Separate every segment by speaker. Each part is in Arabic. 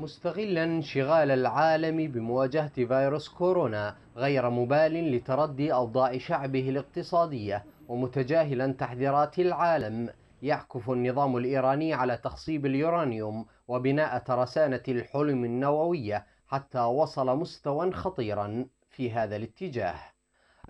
Speaker 1: مستغلا انشغال العالم بمواجهة فيروس كورونا غير مبال لتردي أوضاع شعبه الاقتصادية ومتجاهلا تحذيرات العالم يعكف النظام الإيراني على تخصيب اليورانيوم وبناء ترسانة الحلم النووية حتى وصل مستوى خطيرا في هذا الاتجاه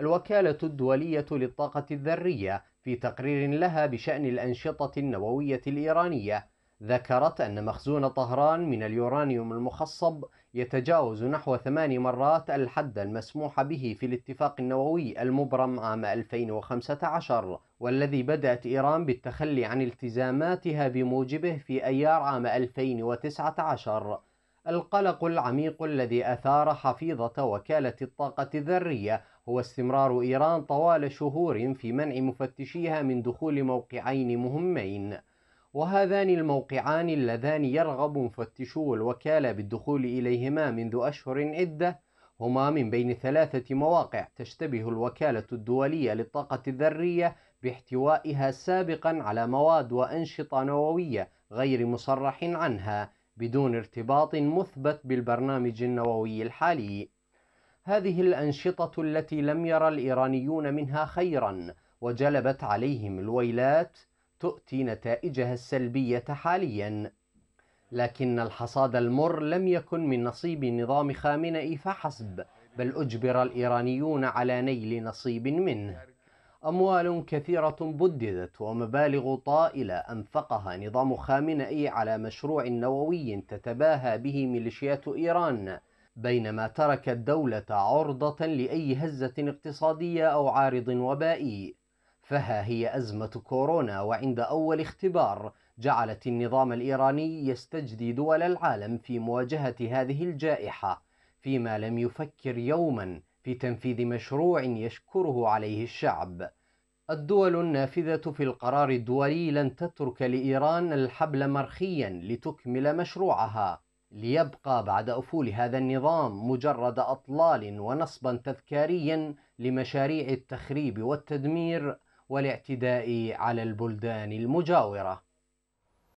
Speaker 1: الوكالة الدولية للطاقة الذرية في تقرير لها بشأن الأنشطة النووية الإيرانية ذكرت أن مخزون طهران من اليورانيوم المخصب يتجاوز نحو ثماني مرات الحد المسموح به في الاتفاق النووي المبرم عام 2015 والذي بدأت إيران بالتخلي عن التزاماتها بموجبه في أيار عام 2019 القلق العميق الذي أثار حفيظة وكالة الطاقة الذرية هو استمرار إيران طوال شهور في منع مفتشيها من دخول موقعين مهمين وهذان الموقعان اللذان يرغب مفتشو الوكالة بالدخول إليهما منذ أشهر عدة هما من بين ثلاثة مواقع تشتبه الوكالة الدولية للطاقة الذرية باحتوائها سابقا على مواد وأنشطة نووية غير مصرح عنها بدون ارتباط مثبت بالبرنامج النووي الحالي. هذه الأنشطة التي لم يرى الإيرانيون منها خيرا وجلبت عليهم الويلات تؤتي نتائجها السلبية حاليا لكن الحصاد المر لم يكن من نصيب نظام خامنئي فحسب بل أجبر الإيرانيون على نيل نصيب منه أموال كثيرة بددت ومبالغ طائلة أنفقها نظام خامنئي على مشروع نووي تتباهى به ميليشيات إيران بينما ترك الدولة عرضة لأي هزة اقتصادية أو عارض وبائي فها هي أزمة كورونا وعند أول اختبار جعلت النظام الإيراني يستجدي دول العالم في مواجهة هذه الجائحة فيما لم يفكر يوما في تنفيذ مشروع يشكره عليه الشعب الدول النافذة في القرار الدولي لن تترك لإيران الحبل مرخيا لتكمل مشروعها ليبقى بعد أفول هذا النظام مجرد أطلال ونصبا تذكاريا لمشاريع التخريب والتدمير والاعتداء على البلدان المجاوره